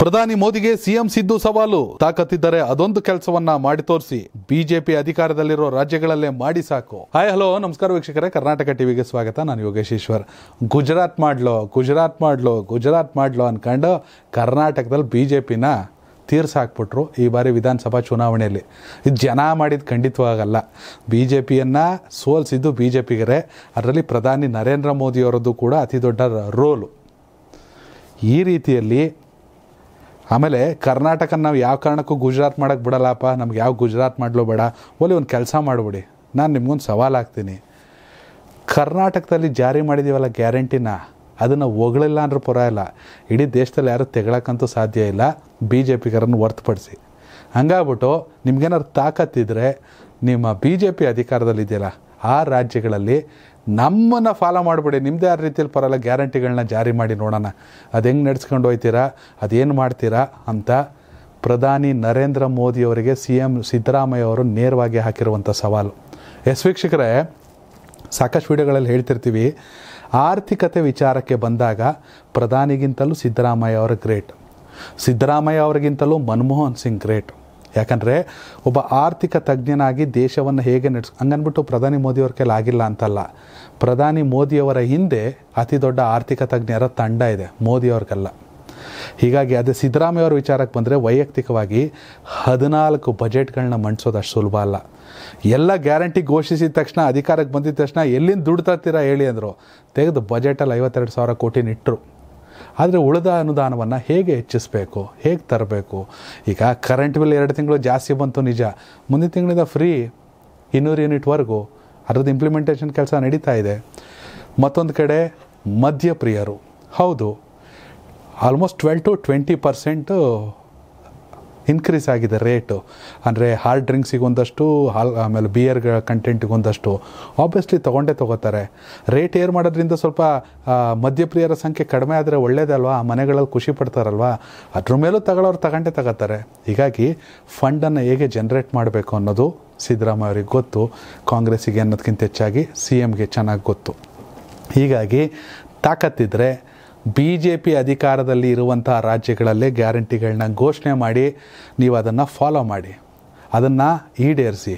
ಪ್ರಧಾನಿ ಮೋದಿಗೆ ಸಿಎಂ ಸಿದ್ದು ಸವಾಲು ತಾಕತ್ತಿದ್ದರೆ ಅದೊಂದು ಕೆಲಸವನ್ನ ಮಾಡಿ ತೋರಿಸಿ ಬಿಜೆಪಿ ಅಧಿಕಾರದಲ್ಲಿರೋ ರಾಜ್ಯಗಳಲ್ಲೇ ಮಾಡಿ ಸಾಕು ಹಾಯ್ ಹಲೋ ನಮಸ್ಕಾರ ವೀಕ್ಷಕರೇ ಕರ್ನಾಟಕ ಟಿವಿಗೆ ಸ್ವಾಗತ ನಾನು ಯೋಗೇಶೇಶ್ವರ್ ಗುಜರಾತ್ ಮಾಡ್ಲೋ ಗುಜರಾತ್ ಮಾಡ್ಲೋ ಗುಜರಾತ್ ಮಾಡ್ಲೋ ಅನ್ಕೊಂಡು ಕರ್ನಾಟಕದಲ್ಲಿ ಬಿಜೆಪಿನ ತೀರ್ಸ ಹಾಕ್ಬಿಟ್ರು ಈ ಬಾರಿ ವಿಧಾನಸಭಾ ಚುನಾವಣೆಯಲ್ಲಿ ಇದು ಜನ ಮಾಡಿದ ಖಂಡಿತವಾಗಲ್ಲ ಬಿ ಜೆ ಪಿಯನ್ನು ಸೋಲಿಸಿದ್ದು ಬಿ ಜೆ ಪಿಗರೇ ಅದರಲ್ಲಿ ಪ್ರಧಾನಿ ನರೇಂದ್ರ ಮೋದಿಯವರದ್ದು ಕೂಡ ಅತಿ ದೊಡ್ಡ ರೋಲು ಈ ರೀತಿಯಲ್ಲಿ ಆಮೇಲೆ ಕರ್ನಾಟಕ ನಾವು ಯಾವ ಕಾರಣಕ್ಕೂ ಗುಜರಾತ್ ಮಾಡೋಕ್ಕೆ ಬಿಡಲ್ಲಪ್ಪ ನಮ್ಗೆ ಯಾವ ಗುಜರಾತ್ ಮಾಡಲೋ ಬೇಡ ಒಲಿ ಒಂದು ಕೆಲಸ ಮಾಡಿಬಿಡಿ ನಾನು ನಿಮ್ಗೊಂದು ಸವಾಲು ಹಾಕ್ತೀನಿ ಕರ್ನಾಟಕದಲ್ಲಿ ಜಾರಿ ಮಾಡಿದ್ದೀವಲ್ಲ ಗ್ಯಾರಂಟಿನ ಅದನ್ನು ಹೊಗಳಿಲ್ಲ ಅಂದ್ರೆ ಪುರ ಇಲ್ಲ ಇಡೀ ದೇಶದಲ್ಲಿ ಯಾರು ತೆಗಳಕ್ಕಂತೂ ಸಾಧ್ಯ ಇಲ್ಲ ಬಿ ಜೆ ಪಿಗರನ್ನು ಹೊರ್ತುಪಡಿಸಿ ಹಂಗಾಗ್ಬಿಟ್ಟು ನಿಮ್ಗೇನಾದ್ರು ತಾಕತ್ತಿದ್ರೆ ನಿಮ್ಮ ಬಿ ಜೆ ಪಿ ಅಧಿಕಾರದಲ್ಲಿದೆಯಲ್ಲ ಆ ರಾಜ್ಯಗಳಲ್ಲಿ ನಮ್ಮನ್ನು ಫಾಲೋ ಮಾಡಿಬಿಡಿ ನಿಮ್ಮದೇ ಆ ರೀತಿಯಲ್ಲಿ ಪರಲ್ಲ ಗ್ಯಾರಂಟಿಗಳನ್ನ ಜಾರಿ ಮಾಡಿ ನೋಡೋಣ ಅದು ಹೆಂಗೆ ನಡ್ಸ್ಕೊಂಡು ಹೋಗ್ತೀರಾ ಅದೇನು ಮಾಡ್ತೀರಾ ಅಂತ ಪ್ರಧಾನಿ ನರೇಂದ್ರ ಮೋದಿಯವರಿಗೆ ಸಿ ಎಂ ಸಿದ್ದರಾಮಯ್ಯ ಅವರು ನೇರವಾಗಿ ಹಾಕಿರುವಂಥ ಸವಾಲು ಎಸ್ ವೀಕ್ಷಕರೇ ಸಾಕಷ್ಟು ವಿಡಿಯೋಗಳಲ್ಲಿ ಹೇಳ್ತಿರ್ತೀವಿ ಆರ್ಥಿಕತೆ ವಿಚಾರಕ್ಕೆ ಬಂದಾಗ ಪ್ರಧಾನಿಗಿಂತಲೂ ಸಿದ್ದರಾಮಯ್ಯ ಅವರು ಗ್ರೇಟ್ ಸಿದ್ದರಾಮಯ್ಯ ಅವರಿಗಿಂತಲೂ ಮನಮೋಹನ್ ಸಿಂಗ್ ಗ್ರೇಟ್ ಯಾಕಂದರೆ ಒಬ್ಬ ಆರ್ಥಿಕ ತಜ್ಞನಾಗಿ ದೇಶವನ್ನು ಹೇಗೆ ನಡೆಸ್ ಹಂಗನ್ಬಿಟ್ಟು ಪ್ರಧಾನಿ ಮೋದಿಯವ್ರ ಕೈಲಿ ಆಗಿಲ್ಲ ಅಂತಲ್ಲ ಪ್ರಧಾನಿ ಮೋದಿಯವರ ಹಿಂದೆ ಅತಿ ದೊಡ್ಡ ಆರ್ಥಿಕ ತಜ್ಞರ ತಂಡ ಇದೆ ಮೋದಿಯವ್ರಿಗೆಲ್ಲ ಹೀಗಾಗಿ ಅದೇ ಸಿದ್ದರಾಮಯ್ಯವ್ರ ವಿಚಾರಕ್ಕೆ ಬಂದರೆ ವೈಯಕ್ತಿಕವಾಗಿ ಹದಿನಾಲ್ಕು ಬಜೆಟ್ಗಳನ್ನ ಮಂಡಿಸೋದು ಅಷ್ಟು ಸುಲಭ ಅಲ್ಲ ಎಲ್ಲ ಗ್ಯಾರಂಟಿ ಘೋಷಿಸಿದ ತಕ್ಷಣ ಅಧಿಕಾರಕ್ಕೆ ಬಂದಿದ್ದ ತಕ್ಷಣ ಎಲ್ಲಿಂದ ದುಡ್ತಾ ಹೇಳಿ ಅಂದರು ತೆಗೆದು ಬಜೆಟಲ್ಲಿ ಐವತ್ತೆರಡು ಸಾವಿರ ಕೋಟಿ ಇಟ್ಟರು ಆದರೆ ಉಳಿದ ಅನುದಾನವನ್ನು ಹೇಗೆ ಹೆಚ್ಚಿಸಬೇಕು ಹೇಗೆ ತರಬೇಕು ಈಗ ಕರೆಂಟ್ ಬಿಲ್ ಎರಡು ತಿಂಗಳು ಜಾಸ್ತಿ ಬಂತು ನಿಜ ಮುಂದಿನ ತಿಂಗಳಿಂದ ಫ್ರೀ ಇನ್ನೂರು ಯೂನಿಟ್ವರೆಗೂ ಅದ್ರದ್ದು ಇಂಪ್ಲಿಮೆಂಟೇಷನ್ ಕೆಲಸ ನಡೀತಾ ಇದೆ ಮತ್ತೊಂದು ಕಡೆ ಮದ್ಯಪ್ರಿಯರು ಹೌದು almost twelve to twenty percent increase ಆಗಿದೆ ರೇಟು ಅಂದರೆ ಹಾರ್ಡ್ ಡ್ರಿಂಕ್ಸಿಗೊಂದಷ್ಟು ಒಂದಷ್ಟು ಹಾಲ್ ಆಮೇಲೆ ಬಿಯರ್ ಕಂಟೆಂಟಿಗೆ ಒಂದಷ್ಟು ಆಬ್ವಿಯಸ್ಲಿ ತೊಗೊಂಡೇ ತೊಗೋತಾರೆ ರೇಟ್ ಏರ್ ಮಾಡೋದ್ರಿಂದ ಸ್ವಲ್ಪ ಮದ್ಯಪ್ರಿಯರ ಸಂಖ್ಯೆ ಕಡಿಮೆ ಆದರೆ ಒಳ್ಳೇದಲ್ವಾ ಆ ಮನೆಗಳಲ್ಲಿ ಖುಷಿ ಪಡ್ತಾರಲ್ವಾ ಅದ್ರ ಮೇಲೂ ತಗೊಳ್ಳೋರು ತಗೊಂಡೇ ತಗೋತಾರೆ ಹೀಗಾಗಿ ಫಂಡನ್ನು ಹೇಗೆ ಜನ್ರೇಟ್ ಮಾಡಬೇಕು ಅನ್ನೋದು ಸಿದ್ದರಾಮಯ್ಯ ಅವ್ರಿಗೆ ಗೊತ್ತು ಕಾಂಗ್ರೆಸ್ಸಿಗೆ ಅನ್ನೋದಕ್ಕಿಂತ ಹೆಚ್ಚಾಗಿ ಸಿ ಎಮ್ಗೆ ಚೆನ್ನಾಗಿ ಗೊತ್ತು ಹೀಗಾಗಿ ತಾಕತ್ತಿದ್ರೆ ಬಿ ಜೆ ಪಿ ಅಧಿಕಾರದಲ್ಲಿ ಇರುವಂತಹ ರಾಜ್ಯಗಳಲ್ಲೇ ಗ್ಯಾರಂಟಿಗಳನ್ನ ಘೋಷಣೆ ಮಾಡಿ ನೀವು ಅದನ್ನು ಫಾಲೋ ಮಾಡಿ ಅದನ್ನು ಈಡೇರಿಸಿ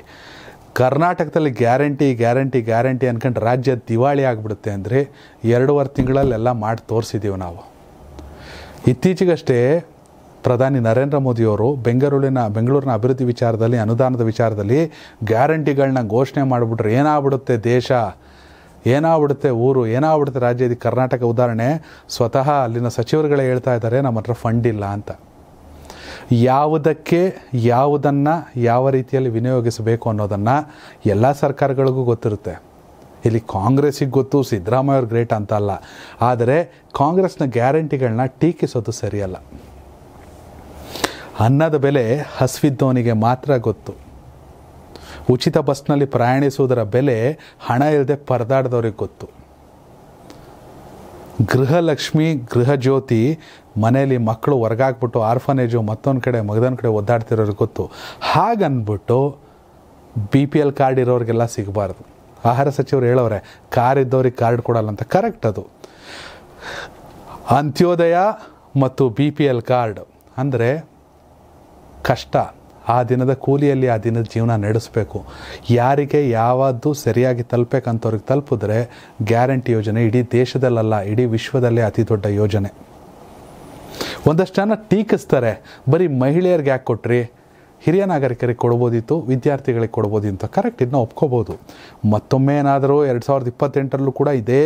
ಕರ್ನಾಟಕದಲ್ಲಿ ಗ್ಯಾರಂಟಿ ಗ್ಯಾರಂಟಿ ಗ್ಯಾರಂಟಿ ಅಂದ್ಕೊಂಡು ರಾಜ್ಯ ದಿವಾಳಿ ಆಗಿಬಿಡುತ್ತೆ ಅಂದರೆ ಎರಡೂವರೆ ತಿಂಗಳಲ್ಲೆಲ್ಲ ಮಾಡಿ ತೋರಿಸಿದ್ದೀವಿ ನಾವು ಇತ್ತೀಚೆಗಷ್ಟೇ ಪ್ರಧಾನಿ ನರೇಂದ್ರ ಮೋದಿಯವರು ಬೆಂಗಳೂರಿನ ಬೆಂಗಳೂರಿನ ಅಭಿವೃದ್ಧಿ ವಿಚಾರದಲ್ಲಿ ಅನುದಾನದ ವಿಚಾರದಲ್ಲಿ ಗ್ಯಾರಂಟಿಗಳನ್ನ ಘೋಷಣೆ ಮಾಡಿಬಿಟ್ರೆ ಏನಾಗ್ಬಿಡುತ್ತೆ ದೇಶ ಏನಾಗ್ಬಿಡುತ್ತೆ ಊರು ಏನಾಗ್ಬಿಡುತ್ತೆ ರಾಜ್ಯ ಇದು ಕರ್ನಾಟಕ ಉದಾಹರಣೆ ಸ್ವತಃ ಅಲ್ಲಿನ ಸಚಿವರುಗಳೇ ಹೇಳ್ತಾ ಇದ್ದಾರೆ ನಮ್ಮ ಹತ್ರ ಫಂಡ್ ಇಲ್ಲ ಅಂತ ಯಾವುದಕ್ಕೆ ಯಾವುದನ್ನು ಯಾವ ರೀತಿಯಲ್ಲಿ ವಿನಿಯೋಗಿಸಬೇಕು ಅನ್ನೋದನ್ನು ಎಲ್ಲ ಸರ್ಕಾರಗಳಿಗೂ ಗೊತ್ತಿರುತ್ತೆ ಇಲ್ಲಿ ಕಾಂಗ್ರೆಸ್ಸಿಗೆ ಗೊತ್ತು ಅವ್ರು ಗ್ರೇಟ್ ಅಂತ ಅಲ್ಲ ಆದರೆ ಕಾಂಗ್ರೆಸ್ನ ಗ್ಯಾರಂಟಿಗಳನ್ನ ಟೀಕಿಸೋದು ಸರಿಯಲ್ಲ ಅನ್ನದ ಬೆಲೆ ಹಸಿವಿದ್ದವನಿಗೆ ಮಾತ್ರ ಗೊತ್ತು ಉಚಿತ ಬಸ್ನಲ್ಲಿ ಪ್ರಯಾಣಿಸುವುದರ ಬೆಲೆ ಹಣ ಇಲ್ಲದೆ ಪರದಾಡ್ದವ್ರಿಗೆ ಗೊತ್ತು ಗೃಹಲಕ್ಷ್ಮಿ ಗೃಹ ಜ್ಯೋತಿ ಮನೆಯಲ್ಲಿ ಮಕ್ಕಳು ಹೊರಗಾಕ್ಬಿಟ್ಟು ಆರ್ಫನೇಜು ಮತ್ತೊಂದು ಕಡೆ ಮಗದೊಂದು ಕಡೆ ಒದ್ದಾಡ್ತಿರೋರಿಗೆ ಗೊತ್ತು ಹಾಗನ್ಬಿಟ್ಟು ಬಿ ಪಿ ಎಲ್ ಕಾರ್ಡ್ ಇರೋರಿಗೆಲ್ಲ ಸಿಗಬಾರ್ದು ಆಹಾರ ಸಚಿವರು ಹೇಳೋರೆ ಕಾರ್ ಇದ್ದವ್ರಿಗೆ ಕಾರ್ಡ್ ಕೊಡಲ್ಲ ಅಂತ ಕರೆಕ್ಟ್ ಅದು ಅಂತ್ಯೋದಯ ಮತ್ತು ಬಿ ಪಿ ಎಲ್ ಕಾರ್ಡ್ ಅಂದರೆ ಕಷ್ಟ ಆ ದಿನದ ಕೂಲಿಯಲ್ಲಿ ಆ ದಿನದ ಜೀವನ ನಡೆಸಬೇಕು ಯಾರಿಗೆ ಯಾವುದು ಸರಿಯಾಗಿ ತಲುಪಬೇಕಂತವ್ರಿಗೆ ತಲುಪಿದ್ರೆ ಗ್ಯಾರಂಟಿ ಯೋಜನೆ ಇಡೀ ದೇಶದಲ್ಲಲ್ಲ ಇಡೀ ವಿಶ್ವದಲ್ಲೇ ಅತಿ ದೊಡ್ಡ ಯೋಜನೆ ಒಂದಷ್ಟು ಜನ ಟೀಕಿಸ್ತಾರೆ ಬರೀ ಮಹಿಳೆಯರಿಗೆ ಯಾಕೆ ಕೊಟ್ರಿ ಹಿರಿಯ ನಾಗರಿಕರಿಗೆ ಕೊಡ್ಬೋದಿತ್ತು ವಿದ್ಯಾರ್ಥಿಗಳಿಗೆ ಕೊಡ್ಬೋದು ಅಂತ ಕರೆಕ್ಟ್ ಇದನ್ನ ಒಪ್ಕೋಬೋದು ಮತ್ತೊಮ್ಮೆ ಏನಾದರೂ ಎರಡು ಸಾವಿರದ ಇಪ್ಪತ್ತೆಂಟರಲ್ಲೂ ಕೂಡ ಇದೇ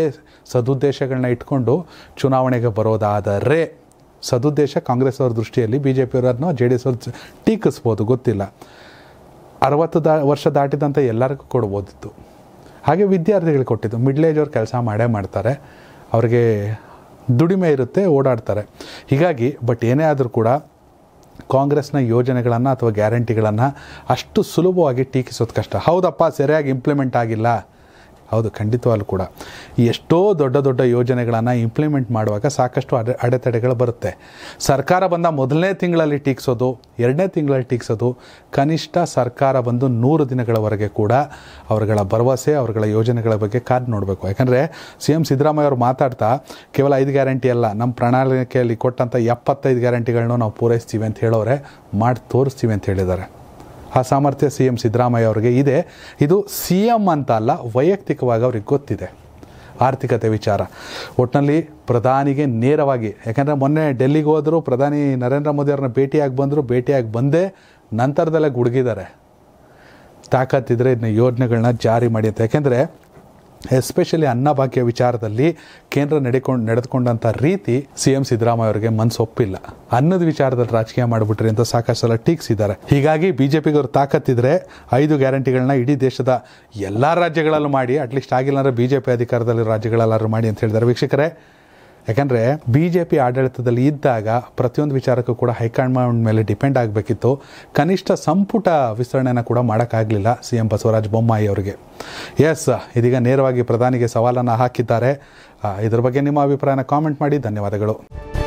ಸದುದ್ದೇಶಗಳನ್ನ ಇಟ್ಕೊಂಡು ಚುನಾವಣೆಗೆ ಬರೋದಾದರೆ ಸದುದ್ದೇಶ ಕಾಂಗ್ರೆಸ್ ಅವ್ರ ದೃಷ್ಟಿಯಲ್ಲಿ ಬಿ ಜೆ ಪಿಯವರನ್ನು ಜೆ ಡಿ ಎಸ್ ಅವ್ರು ಟೀಕಿಸ್ಬೋದು ಗೊತ್ತಿಲ್ಲ ಅರವತ್ತು ದಾ ವರ್ಷ ದಾಟಿದಂಥ ಎಲ್ಲರಿಗೂ ಕೊಡ್ಬೋದಿತ್ತು ಹಾಗೆ ವಿದ್ಯಾರ್ಥಿಗಳು ಕೊಟ್ಟಿದ್ದು ಮಿಡ್ಲ್ ಏಜ್ ಅವ್ರು ಕೆಲಸ ಮಾಡೇ ಮಾಡ್ತಾರೆ ಅವ್ರಿಗೆ ದುಡಿಮೆ ಇರುತ್ತೆ ಓಡಾಡ್ತಾರೆ ಹೀಗಾಗಿ ಬಟ್ ಏನೇ ಆದರೂ ಕೂಡ ಕಾಂಗ್ರೆಸ್ನ ಯೋಜನೆಗಳನ್ನು ಅಥವಾ ಗ್ಯಾರಂಟಿಗಳನ್ನು ಅಷ್ಟು ಸುಲಭವಾಗಿ ಟೀಕಿಸೋದು ಕಷ್ಟ ಹೌದಪ್ಪ ಸರಿಯಾಗಿ ಇಂಪ್ಲಿಮೆಂಟ್ ಆಗಿಲ್ಲ ಹೌದು ಖಂಡಿತವಾಗ್ಲೂ ಕೂಡ ಎಷ್ಟೋ ದೊಡ್ಡ ದೊಡ್ಡ ಯೋಜನೆಗಳನ್ನು ಇಂಪ್ಲಿಮೆಂಟ್ ಮಾಡುವಾಗ ಸಾಕಷ್ಟು ಅಡೆ ಅಡೆತಡೆಗಳು ಬರುತ್ತೆ ಸರ್ಕಾರ ಬಂದ ಮೊದಲನೇ ತಿಂಗಳಲ್ಲಿ ಟೀಕ್ಸೋದು ಎರಡನೇ ತಿಂಗಳಲ್ಲಿ ಟೀಕ್ಸೋದು ಕನಿಷ್ಠ ಸರ್ಕಾರ ಬಂದು ನೂರು ದಿನಗಳವರೆಗೆ ಕೂಡ ಅವರುಗಳ ಭರವಸೆ ಅವರುಗಳ ಯೋಜನೆಗಳ ಬಗ್ಗೆ ಕಾದು ನೋಡಬೇಕು ಯಾಕಂದರೆ ಸಿ ಎಂ ಸಿದ್ದರಾಮಯ್ಯ ಅವರು ಮಾತಾಡ್ತಾ ಕೇವಲ ಐದು ಗ್ಯಾರಂಟಿ ಅಲ್ಲ ನಮ್ಮ ಪ್ರಣಾಳಿಕೆಯಲ್ಲಿ ಕೊಟ್ಟಂಥ ಎಪ್ಪತ್ತೈದು ಗ್ಯಾರಂಟಿಗಳನ್ನೂ ನಾವು ಪೂರೈಸ್ತೀವಿ ಅಂತ ಹೇಳೋರೆ ಮಾಡಿ ತೋರಿಸ್ತೀವಿ ಅಂತ ಹೇಳಿದ್ದಾರೆ ಆ ಸಾಮರ್ಥ್ಯ ಸಿ ಎಂ ಸಿದ್ದರಾಮಯ್ಯ ಅವರಿಗೆ ಇದೆ ಇದು ಸಿ ಎಂ ಅಂತ ಅಲ್ಲ ವೈಯಕ್ತಿಕವಾಗಿ ಅವ್ರಿಗೆ ಗೊತ್ತಿದೆ ಆರ್ಥಿಕತೆ ವಿಚಾರ ಒಟ್ಟಿನಲ್ಲಿ ಪ್ರಧಾನಿಗೆ ನೇರವಾಗಿ ಯಾಕಂದರೆ ಮೊನ್ನೆ ಡೆಲ್ಲಿಗೆ ಹೋದರೂ ಪ್ರಧಾನಿ ನರೇಂದ್ರ ಮೋದಿ ಅವ್ರನ್ನ ಭೇಟಿಯಾಗಿ ಬಂದರು ಭೇಟಿಯಾಗಿ ಬಂದೇ ನಂತರದಲ್ಲೇ ಗುಡುಗಿದ್ದಾರೆ ತಾಕತ್ತಿದ್ರೆ ಇದನ್ನ ಯೋಜನೆಗಳನ್ನ ಜಾರಿ ಮಾಡಿ ಅಂತ ಯಾಕೆಂದರೆ ಎಸ್ಪೆಷಲಿ ಅನ್ನಭಾಗ್ಯ ವಿಚಾರದಲ್ಲಿ ಕೇಂದ್ರ ನಡೆಕೊಂಡು ನಡೆದುಕೊಂಡಂಥ ರೀತಿ ಸಿ ಎಂ ಸಿದ್ದರಾಮಯ್ಯ ಅವರಿಗೆ ಮನಸ್ಸೊಪ್ಪಿಲ್ಲ ಅನ್ನದ ವಿಚಾರದಲ್ಲಿ ರಾಜಕೀಯ ಮಾಡಿಬಿಟ್ರಿ ಅಂತ ಸಾಕಷ್ಟು ಸಲ ಟೀಕಿಸಿದ್ದಾರೆ ಹೀಗಾಗಿ ಬಿ ಜೆ ಪಿಗೆ ತಾಕತ್ತಿದ್ರೆ ಐದು ಗ್ಯಾರಂಟಿಗಳನ್ನ ಇಡೀ ದೇಶದ ಎಲ್ಲ ರಾಜ್ಯಗಳಲ್ಲೂ ಮಾಡಿ ಅಟ್ಲೀಸ್ಟ್ ಆಗಿಲ್ಲ ಅಂದರೆ ಬಿ ಜೆ ಪಿ ಅಧಿಕಾರದಲ್ಲಿ ರಾಜ್ಯಗಳಲ್ಲಾದ್ರು ಮಾಡಿ ಅಂತ ಹೇಳಿದ್ದಾರೆ ವೀಕ್ಷಕರೇ ಯಾಕಂದರೆ ಬಿ ಜೆ ಪಿ ಆಡಳಿತದಲ್ಲಿ ಇದ್ದಾಗ ಪ್ರತಿಯೊಂದು ವಿಚಾರಕ್ಕೂ ಕೂಡ ಹೈಕಮಾಂಡ್ ಮೇಲೆ ಡಿಪೆಂಡ್ ಆಗಬೇಕಿತ್ತು ಕನಿಷ್ಠ ಸಂಪುಟ ವಿಸ್ತರಣೆಯನ್ನು ಕೂಡ ಮಾಡೋಕ್ಕಾಗಲಿಲ್ಲ ಸಿ ಎಂ ಬಸವರಾಜ ಬೊಮ್ಮಾಯಿ ಅವರಿಗೆ ಎಸ್ ಇದೀಗ ನೇರವಾಗಿ ಪ್ರಧಾನಿಗೆ ಸವಾಲನ್ನು ಹಾಕಿದ್ದಾರೆ ಇದರ ಬಗ್ಗೆ ನಿಮ್ಮ ಅಭಿಪ್ರಾಯನ ಕಾಮೆಂಟ್ ಮಾಡಿ ಧನ್ಯವಾದಗಳು